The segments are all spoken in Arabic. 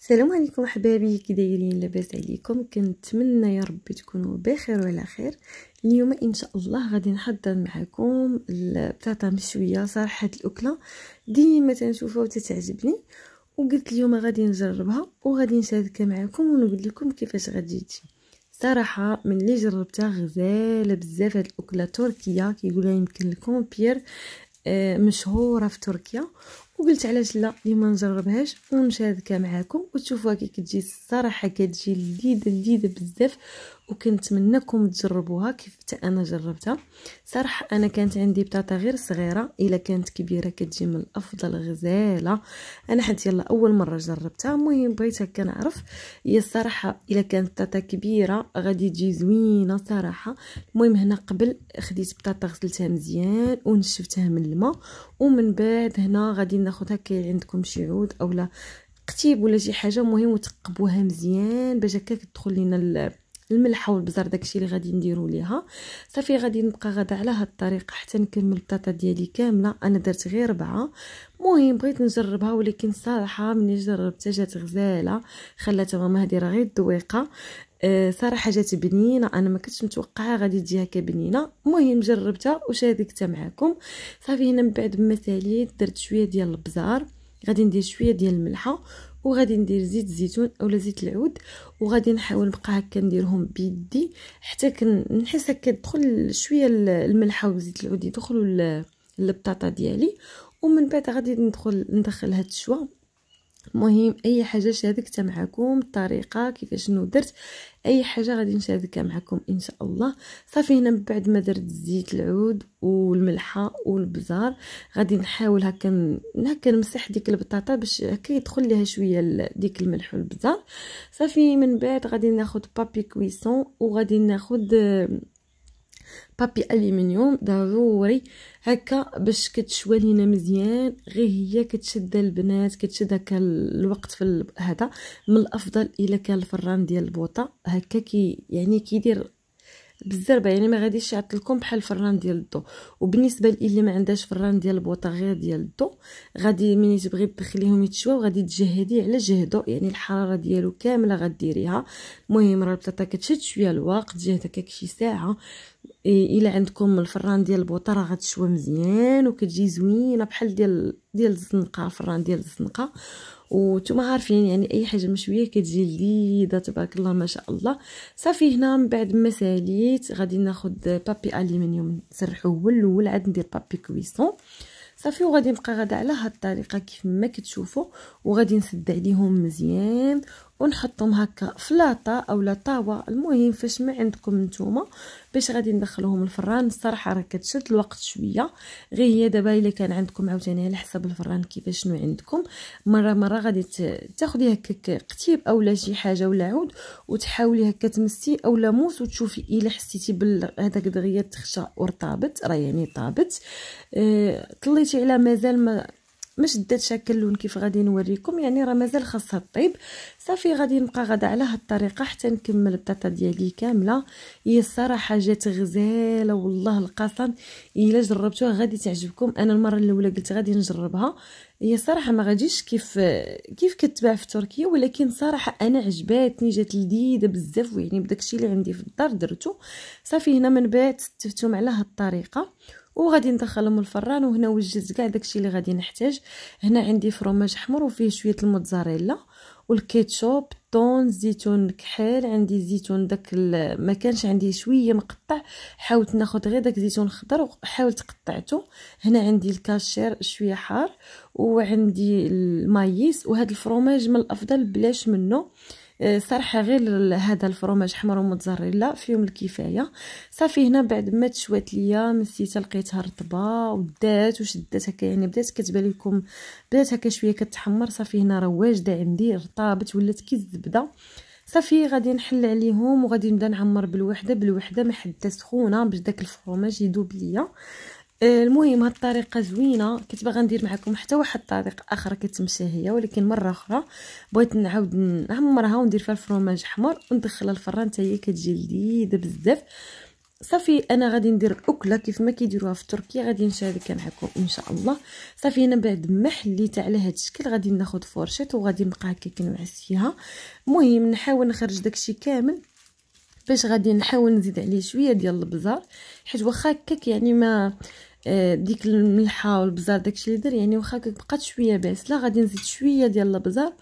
السلام عليكم احبابي كي دايرين لاباس عليكم كنتمنى يا ربي تكونوا بخير وعلى خير اليوم ان شاء الله غادي نحضر معكم البطاطا مشويه صراحه الاكله ديما تنشوفها وتتعجبني وقلت اليوم غادي نجربها وغادي نشاركها معكم ونقول لكم كيفاش غادي تجي صراحه من اللي جربتها غزاله بزاف هاد الاكله تركيه كيقولوا يمكن لكم بير آه، مشهوره في تركيا وقلت علاش لا اليوم ما نجربهاش ونشاركها معاكم وتشوفوها كي كتجي الصراحه كتجي لذيذه لذيذه بزاف وكنتمنىكم تجربوها كيف حتى انا جربتها صراحه انا كانت عندي بطاطا غير صغيره الا كانت كبيره كتجي من الافضل غزاله انا حتى يلا اول مره جربتها المهم بغيت هكا نعرف هي الصراحه الا كانت بطاطا كبيره غادي تجي زوينه صراحه المهم هنا قبل خديت بطاطا غسلتها مزيان ونشفتها من الماء ومن بعد هنا غادي ناخذها كي عندكم شي عود اولا قتيب ولا شي حاجه مهم وتقبوها مزيان باش هكا تدخل لينا الملح والبزر داكشي اللي غادي نديرو ليها صافي غادي نبقى غدا على هاد الطريقه حتى نكمل البطاطا ديالي كامله انا درت غير ربعه المهم بغيت نجربها ولكن صراحه ملي جربتها جات غزاله خلاتها ماما هادي راه غير دويقه أه صراحه جات بنينه انا ما كنتش متوقعه غادي تجي هكا بنينه المهم جربتها وشاركتها معكم صافي هنا من بعد ما ساليت درت شويه ديال البزار غادي ندير شويه ديال الملحه وغادي ندير زيت الزيتون اولا زيت العود وغادي نحاول نبقى هكا نديرهم بيدي حتى كنحس هكا تدخل شويه الملحه وزيت العود يدخلوا البطاطا ديالي ومن بعد غادي ندخل ندخل هاد الشوا المهم اي حاجه شاركتها معكم الطريقه كيفاش شنو درت اي حاجه غادي نشاركها معكم ان شاء الله صافي هنا من بعد ما درت زيت العود والملحه والبزار غادي نحاول هكا هكا نمسح ديك البطاطا باش هكا يدخل ليها شويه ديك الملح والبزار صافي من بعد غادي ناخذ بابي كويسون وغادي ناخذ بابي الومنيوم ضروري هكا باش كتشوى لينا مزيان غير هي كتشد البنات كتشد هكا الوقت في هذا من الافضل الا كان الفران ديال البوطه هكا كي يعني كيدير بالزربه يعني ما غاديش يعطلكم بحال الفران ديال الضو وبالنسبه اللي ما عندهاش فران ديال البوطه غير ديال الضو غادي ملي تبغي تدخليهم يتشواو غادي تجهدي على جهده يعني الحراره ديالو كامله غديريها المهم راه البطاطا كتشد شويه الوقت جهدك هكاك شي ساعه الا عندكم الفران ديال البوطه راه غتشوى مزيان وكتجي زوينه بحال ديال ديال الزنقه الفران ديال الزنقه وانتم عارفين يعني اي حاجه مشويه كتجي لذيذه تبارك الله ما شاء الله صافي هنا من بعد ما ساليت غادي ناخذ بابي الومنيوم نسرحو هو الاول عاد ندير بابي كويسون صافي وغادي نبقى غادا على هاد الطريقه كيف ما كتشوفوا وغادي نسد عليهم مزيان ونحطهم هكا في لاطا اولا طاوه المهم فاش ما عندكم نتوما باش غادي ندخلوهم الفران الصراحه راه كتشد الوقت شويه غير هي دابا الا كان عندكم عاوتاني على حسب الفران كيفاش شنو عندكم مره مره غادي تاخدي هكاك قتيب اولا شي حاجه ولا عود وتحاولي هكا تمسي اولا موس وتشوفي الا حسيتي بهذاك دغيا تخشى ورطابت راه يعني طابت اه طليتي على مازال ما ما شدات شكل اللون كيف غادي نوريكم يعني راه مازال خاصها طيب صافي غادي نبقى غدا على هاد الطريقه حتى نكمل البطاطا ديالي كامله هي الصراحه جات غزاله والله القسم الا جربتوها غادي تعجبكم انا المره الاولى قلت غادي نجربها هي صراحه ما غاديش كيف كيف كتباع في تركيا ولكن صراحه انا عجباتني جات لذيذه بزاف ويعني بداكشي اللي عندي في الدار درتو صافي هنا من بعد استفتهم على هاد الطريقه وغادي ندخلهم الفران وهنا وجدت كاع داكشي اللي غادي نحتاج هنا عندي فروماج حمر وفيه شويه الموتزاريلا والكيتشوب الطون زيتون كحل عندي الزيتون داك ما كانش عندي شويه مقطع حاولت ناخذ غير داك زيتون خضر وحاولت قطعته هنا عندي الكاشير شويه حار وعندي المايس وهذا الفرماج من الافضل بلاش منه صراحه غير هذا الفرماج حمر وموتزاريلا فيهم الكفايه صافي هنا بعد ما تشوات ليا نسيتها لقيتها رطبه ودات وشدات هكا يعني بدات كتبان لكم بدات هكا شويه كتحمر صافي هنا راه واجده عندي رطابت ولات كي الزبده صافي غادي نحل عليهم وغادي نبدا نعمر بالوحده بالوحده ما سخونه باش داك الفرماج يذوب ليا آه، المهم هاد الطريقه زوينه كنت باغا ندير معكم حتى واحد الطريقه اخرى كتمشى هي ولكن مره اخرى بغيت نعاود نعمرها وندير فيها الفرماج حمر وندخلها الفران حتى هي كتجي لذيذه بزاف صافي انا غادي ندير الاكله كيف ما كيديروها في تركيا غادي نشاركها معكم ان شاء الله صافي أنا بعد ما حليت على هذا الشكل غادي ناخذ فورشيط وغادي نبقى هكا كنعس فيها المهم نحاول نخرج داكشي كامل باش غادي نحاول نزيد عليه شويه ديال البزار حيت واخا هكاك يعني ما آه، ديك الملحه والبزار داكشي اللي دار يعني واخا كتبقات شويه لا غادي نزيد شويه ديال البزار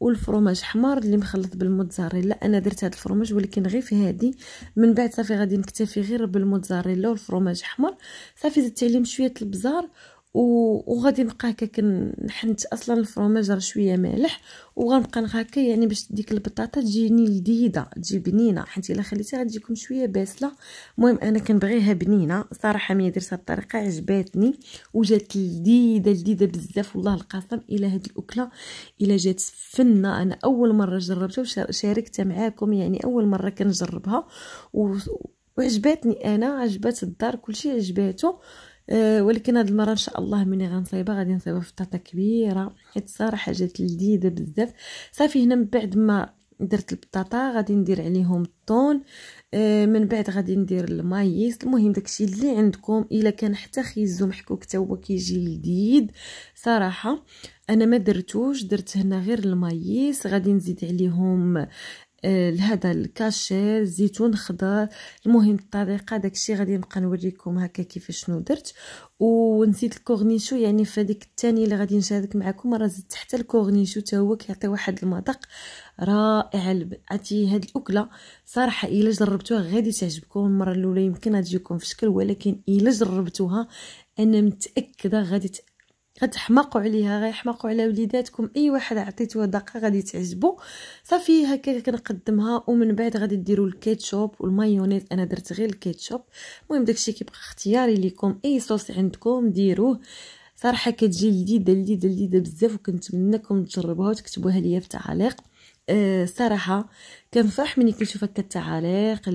والفرماج حمار اللي مخلط بالموتزاريلا انا درت هذا الفرماج ولكن غير في هادي من بعد صافي غادي نكتفي غير بالموتزاريلا والفرماج حمر صافي زدت عليهم شويه البزار وغادي نبقى هكا كنحنت اصلا الفرماج راه شويه مالح وغنبقى هكا يعني باش ديك البطاطا تجيني لذيذه تجي بنينه حيت الا خليتها غتجيكم شويه باسله المهم انا كنبغيها بنينه صراحه ملي درتها الطريقه عجباتني وجات لذيذه لذيذه بزاف والله القسم الى هاد الاكله الا جات فنه انا اول مره جربتها وشاركتها معاكم يعني اول مره كنجربها و... وعجباتني انا عجبات الدار كلشي عجباتو آه، ولكن هاد المره ان شاء الله ملي غنصايبها غادي نصايبها في طاطا كبيره حيت صراحه جات لذيذه بزاف صافي هنا من بعد ما درت البطاطا غادي ندير عليهم الطون آه، من بعد غادي ندير المايس المهم داكشي اللي عندكم الا كان حتى خيزو محكوك حتى هو كيجي لذيذ صراحه انا ما درتوش درت هنا غير المايس غادي نزيد عليهم آه، لهذا الكاشير زيتون خضر المهم الطريقه داكشي غادي نبقى نوريكم هكا كيفاش شنو درت ونسيت الكورنيشو يعني في هذيك الثانيه اللي غادي نشارك معكم راه زدت حتى الكورنيشو حتى هو كيعطي واحد المذاق رائع عرفتي هاد الاكله صراحه الا جربتوها غادي تعجبكم المره الاولى يمكن تجيكم في شكل ولكن الا جربتوها انا متاكده غادي غتحماقوا عليها غيحماقوا على وليداتكم اي واحد عطيتوه دقه غادي تعجبو صافي هكا كنقدمها ومن بعد غادي ديروا الكاتشوب والمايونيز انا درت غير الكاتشوب المهم داكشي كيبقى اختياري ليكم اي صوص عندكم ديروه صراحه كتجي لذيذه لذيذه لذيذه بزاف وكنتمنىكم تجربوها وتكتبوها ليا في التعليقات آه، صراحه كنفرح كنشوف كنشوفك التعاليق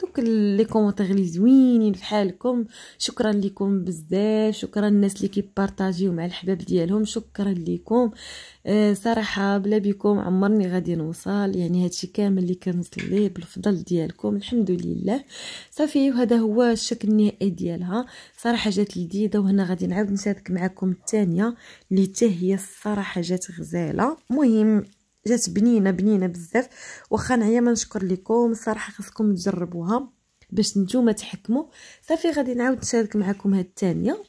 دوك لي كومونتير لي زوينين فحالكم شكرا لكم بزاف شكرا الناس اللي كيبارطاجيو مع الحباب ديالهم شكرا لكم آه، صراحه بلا بكم عمرني غادي نوصل يعني هادشي كامل اللي كنوصل ليه بالفضل ديالكم الحمد لله صافي وهذا هو الشكل النهائي ديالها صراحه جات لذيذه وهنا غادي نعاود نشارك معكم الثانيه اللي حتى هي الصراحه جات غزاله مهم جات بنينه بنينه بزاف واخا نعيا ما نشكر لكم صراحه خاصكم تجربوها باش نتوما تحكموا صافي غادي نعاود نشارك معكم هاد الثانيه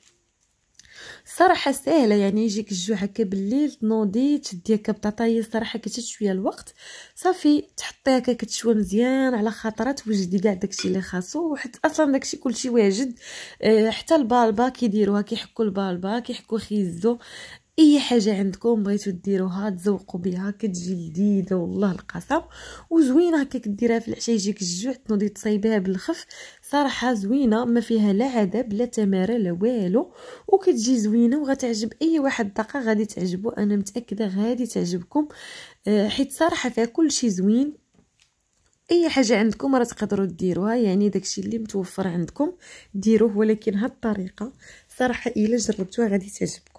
صراحة سهلة يعني يجيك الجوع هكا بالليل تنوضي تشدي هكا هي صراحة كتشد شوية الوقت صافي تحطي هكا كتشوى مزيان على خاطرها توجدي كاع داكشي اللي خاصو حيت اصلا داكشي كلشي واجد آه، حتى البالبا كيديروها كيحكو البالبا كيحكو خيزو اي حاجه عندكم بغيتو ديروها تزوقوا بها كتجي لذيذه والله القسم وزوينه هكا كديرها في العشاء يجيك الجوع تنوضي تصايبيها بالخف صراحه زوينه ما فيها لا عذاب لا تماره لا والو وكتجي زوينه وغتعجب اي واحد دقه غادي تعجبو انا متاكده غادي تعجبكم آه، حيت صراحه فيها كلشي زوين اي حاجه عندكم راه تقدروا ديروها يعني داكشي اللي متوفر عندكم ديروه ولكن هالطريقه الطريقه صراحه الا جربتوها غادي تعجبكم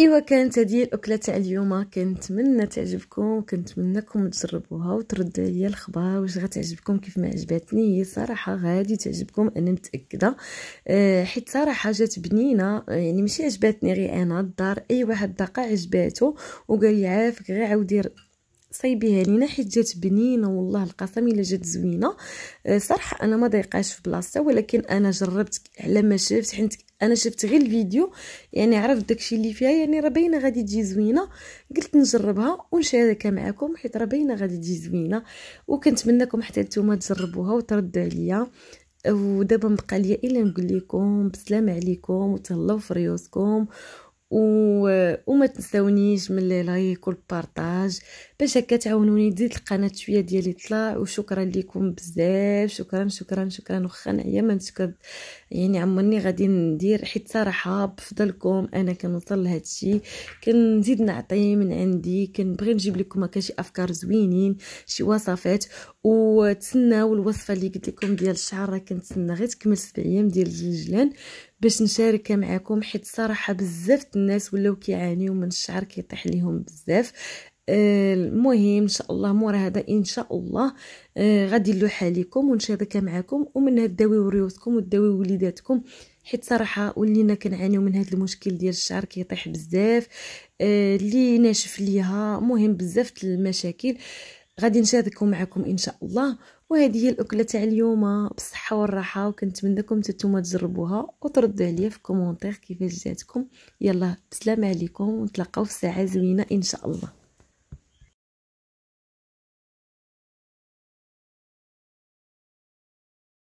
ايوا كانت هذه الاكله تاع اليوم كنتمنى تعجبكم كنتمنىكم تجربوها وتردوا عليا الخبر واش غتعجبكم كيف ما عجبتني هي صراحه غادي تعجبكم انا متاكده آه، حيت صراحه جات بنينه يعني ماشي عجبتني غير انا الدار اي واحد دقه عجباتو وقال يعافك غير عاودي صايبيها لينا حيت جات بنينه والله القسم الا جات زوينه آه، صراحه انا ما ضيقاش في بلاصتها ولكن انا جربت على ما شفت حيت انا شفت غير الفيديو يعني عرفت داكشي اللي فيها يعني راه باينه غادي تجي زوينه قلت نجربها ونشاركها معكم حيت راه باينه غادي تجي زوينه وكنتمنىكم حتى نتوما تجربوها وتردوا عليا ودابا مبقى ليا الا نقول لكم بسلام عليكم وتهلاو في ريوسكم و... وما تنساونيش من لي لايك والبارطاج باش هكا تعاونوني تزيد القناه شويه ديالي طلع وشكرا لكم بزاف شكرا شكرا شكرا واخا نعيا ما نشكر يعني عمرني غادي ندير حيت صراحه بفضلكم انا كنوصل لهذا الشيء كنزيد نعطي من عندي كنبغي نجيب لكم هكا شي افكار زوينين شي وصفات وتسناو الوصفه اللي قلت لكم ديال الشعر راه كنتسنى غير تكمل سبع ايام ديال الجلجلان باش نشارك معكم حيت صراحه بزاف الناس ولاو كيعانيو من الشعر كيطيح ليهم بزاف آه، المهم ان شاء الله مورا هذا ان شاء الله آه، غادي نلوح عليكم ونشاركها معكم ومنها داويو ريوسكم وداويو وليداتكم حيت صراحه ولينا كنعانيو من هذا المشكل ديال الشعر كيطيح بزاف اللي آه، ناشف ليها مهم بزاف المشاكل غادي نشاركو معكم ان شاء الله وهذه هي الاكله تاع اليوم بالصحه والراحه وكنتمنىكم نتوما تجربوها وتردوا عليا في كومونتير كيفاش جاتكم يلا بسلام عليكم ونتلاقاو في ساعه زوينه ان شاء الله